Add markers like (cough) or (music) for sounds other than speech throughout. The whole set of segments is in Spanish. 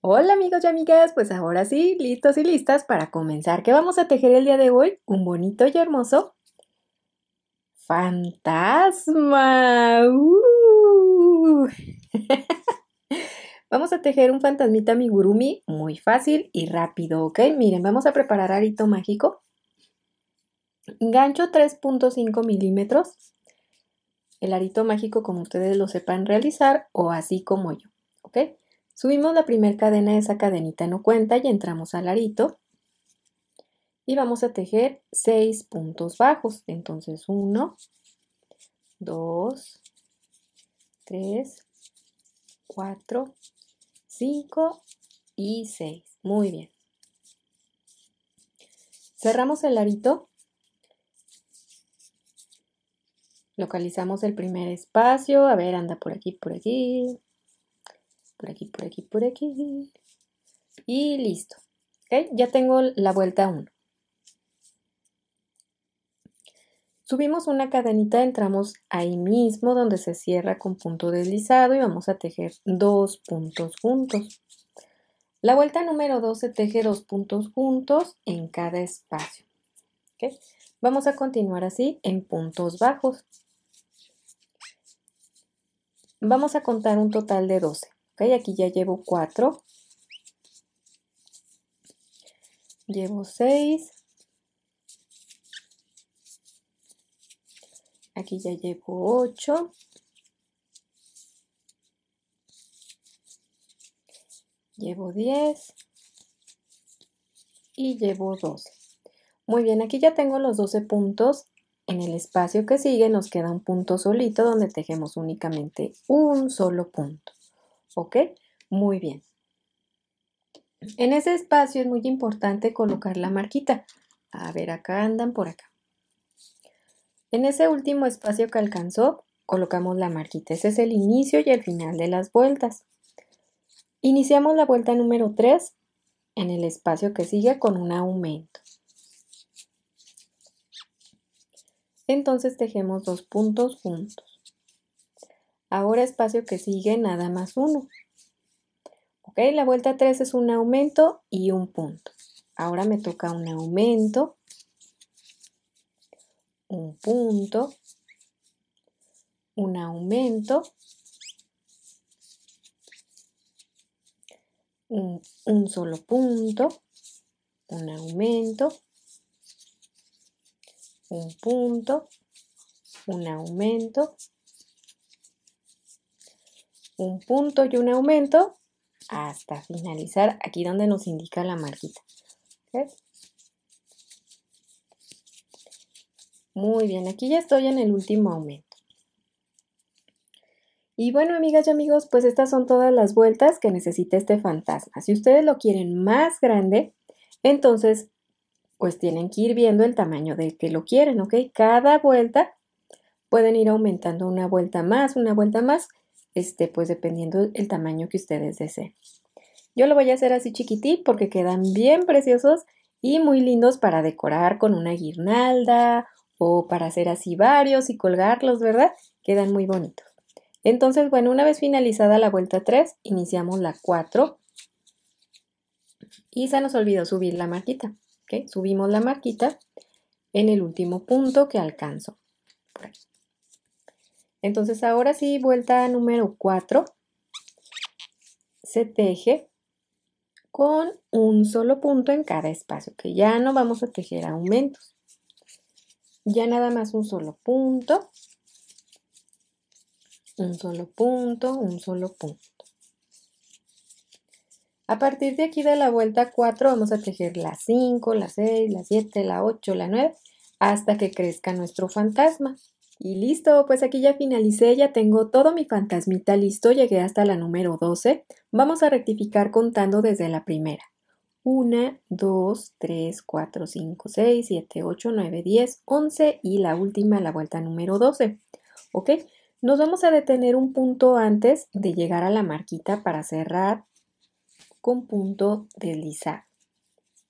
Hola amigos y amigas, pues ahora sí, listos y listas para comenzar. ¿Qué vamos a tejer el día de hoy? Un bonito y hermoso fantasma. Uh. (laughs) vamos a tejer un fantasmita amigurumi muy fácil y rápido, ¿ok? Miren, vamos a preparar arito mágico. Gancho 3.5 milímetros. El arito mágico, como ustedes lo sepan realizar, o así como yo, ¿ok? Subimos la primera cadena, esa cadenita no cuenta y entramos al arito. Y vamos a tejer 6 puntos bajos. Entonces 1, 2, 3, 4, 5 y 6. Muy bien. Cerramos el arito. Localizamos el primer espacio. A ver, anda por aquí, por aquí por aquí, por aquí, por aquí. Y listo. Ya tengo la vuelta 1. Subimos una cadenita, entramos ahí mismo donde se cierra con punto deslizado y vamos a tejer dos puntos juntos. La vuelta número 2 se teje dos puntos juntos en cada espacio. Vamos a continuar así en puntos bajos. Vamos a contar un total de 12 aquí ya llevo 4. Llevo 6. Aquí ya llevo 8. Llevo 10. Y llevo 12. Muy bien, aquí ya tengo los 12 puntos. En el espacio que sigue nos queda un punto solito donde tejemos únicamente un solo punto. ¿ok? Muy bien. En ese espacio es muy importante colocar la marquita. A ver, acá andan por acá. En ese último espacio que alcanzó, colocamos la marquita. Ese es el inicio y el final de las vueltas. Iniciamos la vuelta número 3 en el espacio que sigue con un aumento. Entonces tejemos dos puntos juntos. Ahora espacio que sigue nada más uno. Ok, la vuelta 3 es un aumento y un punto. Ahora me toca un aumento, un punto, un aumento, un solo punto, un aumento, un punto, un aumento, un punto y un aumento hasta finalizar aquí donde nos indica la marquita. Muy bien, aquí ya estoy en el último aumento. Y bueno, amigas y amigos, pues estas son todas las vueltas que necesita este fantasma. Si ustedes lo quieren más grande, entonces pues tienen que ir viendo el tamaño del que lo quieren, ¿ok? Cada vuelta pueden ir aumentando una vuelta más, una vuelta más, este, pues dependiendo el tamaño que ustedes deseen. Yo lo voy a hacer así chiquití porque quedan bien preciosos y muy lindos para decorar con una guirnalda o para hacer así varios y colgarlos, ¿verdad? Quedan muy bonitos. Entonces, bueno, una vez finalizada la vuelta 3, iniciamos la 4 y se nos olvidó subir la marquita. Subimos la marquita en el último punto que alcanzo. Por entonces ahora sí, vuelta número 4. Se teje con un solo punto en cada espacio, que ya no vamos a tejer aumentos. Ya nada más un solo punto, un solo punto, un solo punto. A partir de aquí de la vuelta 4 vamos a tejer la 5, la 6, la 7, la 8, la 9, hasta que crezca nuestro fantasma. Y listo, pues aquí ya finalicé, ya tengo todo mi fantasmita listo, llegué hasta la número 12. Vamos a rectificar contando desde la primera. 1, 2, 3, 4, 5, 6, 7, 8, 9, 10, 11 y la última, la vuelta número 12. ¿Ok? Nos vamos a detener un punto antes de llegar a la marquita para cerrar con punto deslizado.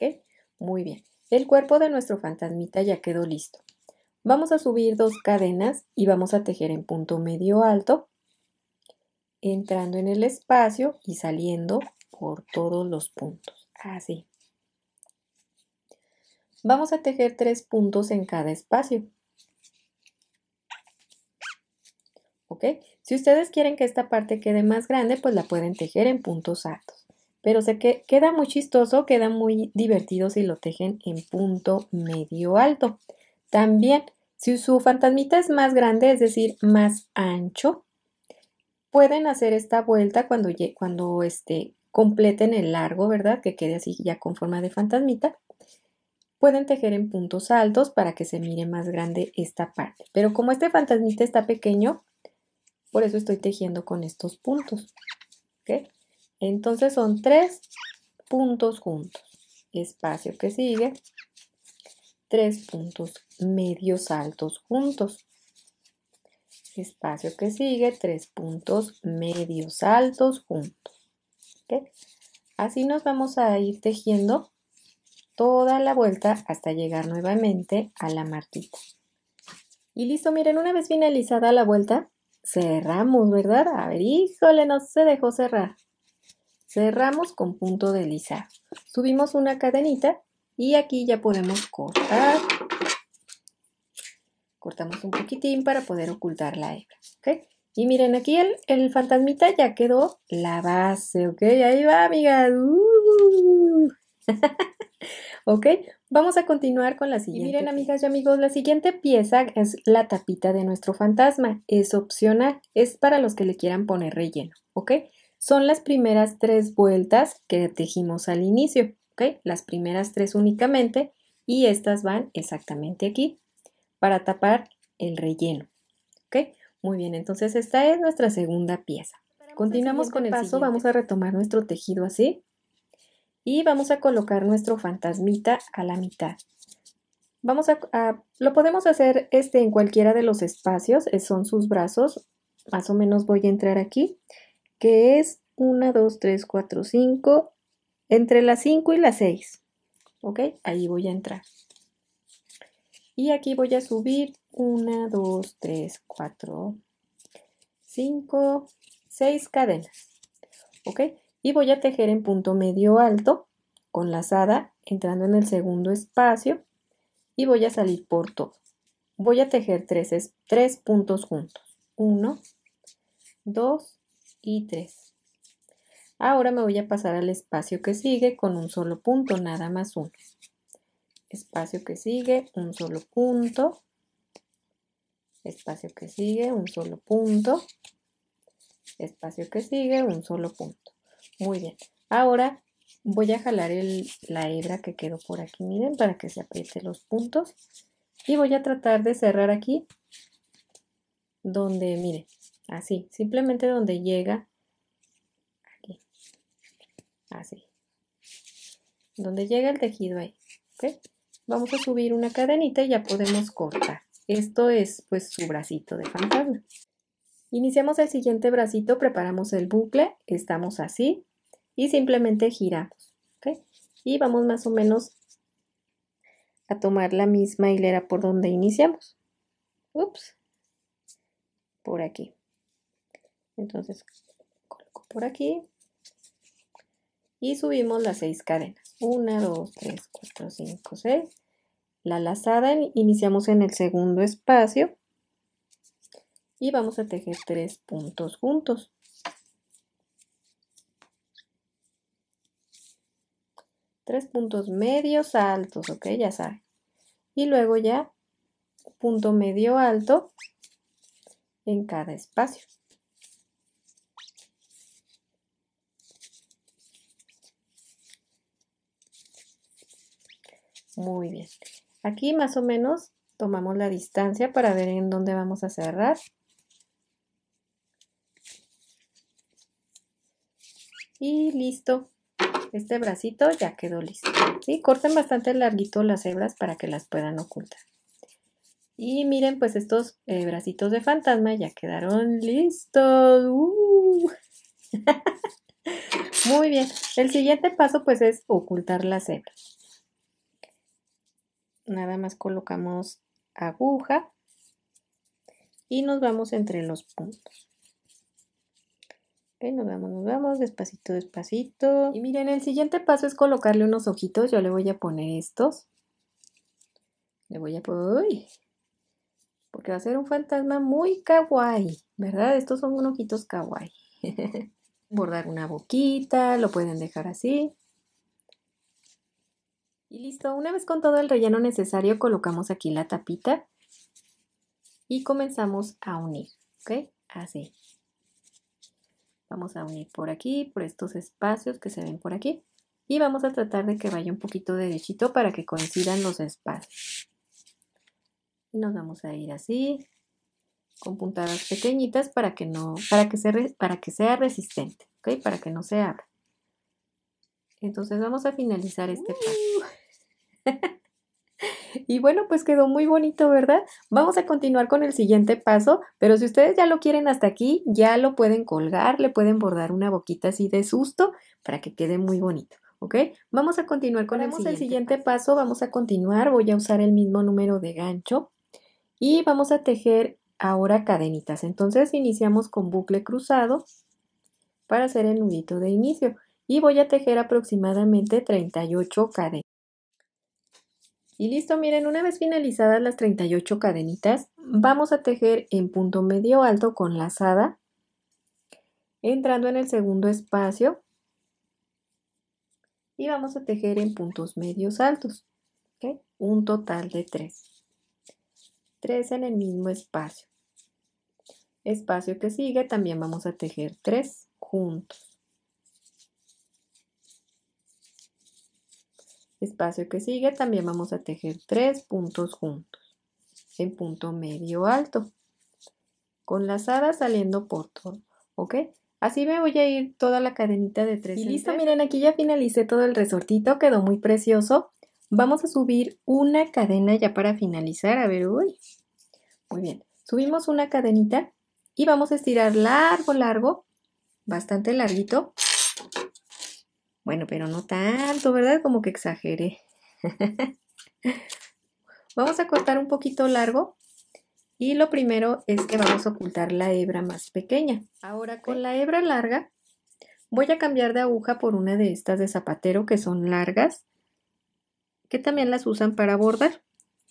¿Ok? Muy bien. El cuerpo de nuestro fantasmita ya quedó listo. Vamos a subir dos cadenas y vamos a tejer en punto medio alto, entrando en el espacio y saliendo por todos los puntos. Así. Vamos a tejer tres puntos en cada espacio. ¿Ok? Si ustedes quieren que esta parte quede más grande, pues la pueden tejer en puntos altos. Pero sé que queda muy chistoso, queda muy divertido si lo tejen en punto medio alto. También, si su fantasmita es más grande, es decir, más ancho, pueden hacer esta vuelta cuando, cuando este, completen el largo, ¿verdad? Que quede así ya con forma de fantasmita. Pueden tejer en puntos altos para que se mire más grande esta parte. Pero como este fantasmita está pequeño, por eso estoy tejiendo con estos puntos. ¿okay? Entonces son tres puntos juntos. Espacio que sigue, tres puntos medios altos juntos. Espacio que sigue, tres puntos medios altos juntos. Así nos vamos a ir tejiendo toda la vuelta hasta llegar nuevamente a la martita Y listo, miren, una vez finalizada la vuelta, cerramos, ¿verdad? A ver, híjole, no se dejó cerrar. Cerramos con punto de lisa Subimos una cadenita y aquí ya podemos cortar. Cortamos un poquitín para poder ocultar la hebra, ¿ok? Y miren, aquí el, fantasmita ya quedó la base, ¿ok? Ahí va, amigas. Uh. (laughs) ¿Ok? Vamos a continuar con la siguiente. Y miren, amigas y amigos, la siguiente pieza es la tapita de nuestro fantasma. Es opcional, es para los que le quieran poner relleno, ¿ok? Son las primeras tres vueltas que tejimos al inicio. Las primeras tres únicamente y estas van exactamente aquí para tapar el relleno, Muy bien, entonces esta es nuestra segunda pieza. Continuamos con el paso, vamos a retomar nuestro tejido así y vamos a colocar nuestro fantasmita a la mitad. Vamos a, lo podemos hacer este en cualquiera de los espacios, eh, son sus brazos, más o menos voy a entrar aquí, que es 1, 2, 3, 4, 5, entre las 5 y las 6. ¿Ok? Ahí voy a entrar. Y aquí voy a subir 1, 2, 3, 4, 5, 6 cadenas. ¿Ok? Y voy a tejer en punto medio alto con lazada entrando en el segundo espacio y voy a salir por todo. Voy a tejer tres, tres puntos juntos. 1, 2 y 3. Ahora me voy a pasar al espacio que sigue con un solo punto, nada más uno. Espacio que sigue, un solo punto. Espacio que sigue, un solo punto. Espacio que sigue, un solo punto. Muy bien. Ahora voy a jalar la hebra que quedó por aquí, miren, para que se aprieten los puntos. Y voy a tratar de cerrar aquí donde, miren, así, simplemente donde llega así. Donde llega el tejido ahí. ¿okay? Vamos a subir una cadenita y ya podemos cortar. Esto es pues su bracito de fantasma. Iniciamos el siguiente bracito, preparamos el bucle, estamos así y simplemente giramos. Y vamos más o menos a tomar la misma hilera por donde iniciamos. Ups. Por aquí. Entonces, coloco por aquí y subimos las seis cadenas. 1, 2, 3, 4, 5, 6. La lazada iniciamos en el segundo espacio y vamos a tejer tres puntos juntos. Tres puntos medios altos, ok, ya saben. Y luego ya punto medio alto en cada espacio. Muy bien. Aquí más o menos tomamos la distancia para ver en dónde vamos a cerrar. Y listo. Este bracito ya quedó listo. Y Corten bastante larguito las hebras para que las puedan ocultar. Y miren, pues estos eh, bracitos de fantasma ya quedaron listos. ¡Uh! (laughs) Muy bien. El siguiente paso pues es ocultar las hebras nada más colocamos aguja y nos vamos entre los puntos. nos vamos, nos vamos, despacito, despacito. Y miren, el siguiente paso es colocarle unos ojitos. Yo le voy a poner estos. Le voy a poner... porque va a ser un fantasma muy kawaii, ¿verdad? Estos son unos ojitos kawaii. (laughs) Bordar una boquita, lo pueden dejar así. Y listo, una vez con todo el relleno necesario, colocamos aquí la tapita y comenzamos a unir, ¿ok? Así. Vamos a unir por aquí, por estos espacios que se ven por aquí. Y vamos a tratar de que vaya un poquito derechito para que coincidan los espacios. Y nos vamos a ir así, con puntadas pequeñitas para que, no, para que, para que sea resistente, ¿ok? Para que no se abra. Entonces vamos a finalizar este paso. Uh. (laughs) y bueno, pues quedó muy bonito, ¿verdad? Vamos a continuar con el siguiente paso, pero si ustedes ya lo quieren hasta aquí, ya lo pueden colgar, le pueden bordar una boquita así de susto para que quede muy bonito. ¿ok? Vamos a continuar con el siguiente, paso. Vamos a continuar, voy a usar el mismo número de gancho y vamos a tejer ahora cadenitas. Entonces iniciamos con bucle cruzado para hacer el nudito de inicio y voy a tejer aproximadamente 38 cadenas. Y listo, miren, una vez finalizadas las 38 cadenitas, vamos a tejer en punto medio alto con lazada, entrando en el segundo espacio y vamos a tejer en puntos medios altos, un total de 3, 3 en el mismo espacio. Espacio que sigue también vamos a tejer 3 juntos. Espacio que sigue también vamos a tejer tres puntos juntos en punto medio alto con las alas saliendo por todo, ¿ok? Así me voy a ir toda la cadenita de tres. Y listo, miren, aquí ya finalicé todo el resortito, quedó muy precioso. Vamos a subir una cadena ya para finalizar, a ver, Muy bien, subimos una cadenita y vamos a estirar largo, largo, bastante larguito, bueno, pero no tanto, ¿verdad? Como que exageré. (laughs) vamos a cortar un poquito largo y lo primero es que vamos a ocultar la hebra más pequeña. Ahora con la hebra larga voy a cambiar de aguja por una de estas de zapatero que son largas, que también las usan para bordar.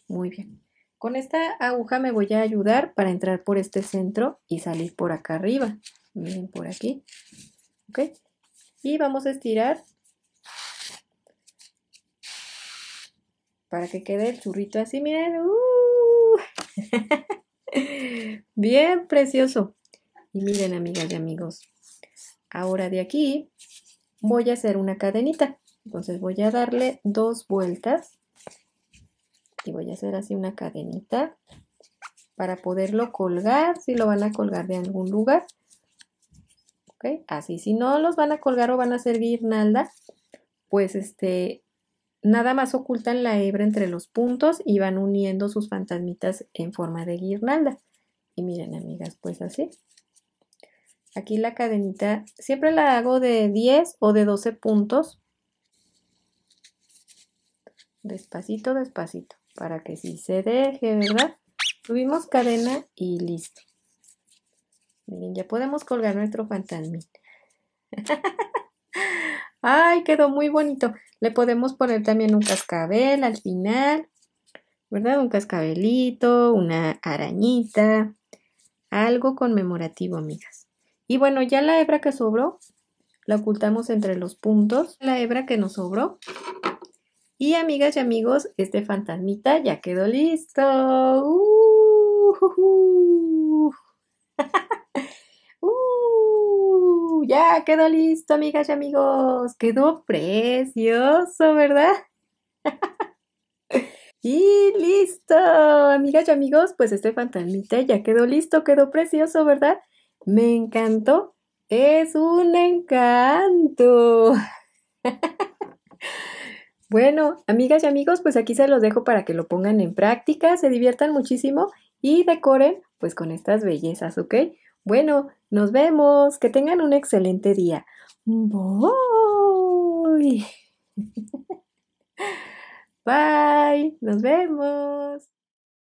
Muy bien. Con esta aguja me voy a ayudar para entrar por este centro y salir por acá arriba. Miren por aquí. ¿Ok? vamos a estirar para que quede el churrito así, miren. Uh. (laughs) Bien precioso. Y miren, amigas y amigos, ahora de aquí voy a hacer una cadenita. Entonces voy a darle dos vueltas y voy a hacer así una cadenita para poderlo colgar, si lo van a colgar de algún lugar. Así, si no los van a colgar o van a hacer guirnalda, pues este, nada más ocultan la hebra entre los puntos y van uniendo sus fantasmitas en forma de guirnalda. Y miren, amigas, pues así. Aquí la cadenita siempre la hago de 10 o de 12 puntos. Despacito, despacito, para que si se deje, ¿verdad? Subimos cadena y listo. Miren, ya podemos colgar nuestro fantasmín. (laughs) Ay, quedó muy bonito. Le podemos poner también un cascabel al final, ¿verdad? Un cascabelito, una arañita, algo conmemorativo, amigas. Y bueno, ya la hebra que sobró, la ocultamos entre los puntos, la hebra que nos sobró. Y amigas y amigos, este fantasmita ya quedó listo. ¡Uh! ¡Uh! Ya quedó listo, amigas y amigos. Quedó precioso, ¿verdad? (laughs) y listo, amigas y amigos, pues este fantasmita ya quedó listo, quedó precioso, ¿verdad? Me encantó. Es un encanto. (laughs) Bueno, amigas y amigos, pues aquí se los dejo para que lo pongan en práctica, se diviertan muchísimo y decoren pues con estas bellezas, ¿ok? Bueno, nos vemos. Que tengan un excelente día. Bye. (laughs) Bye. Nos vemos.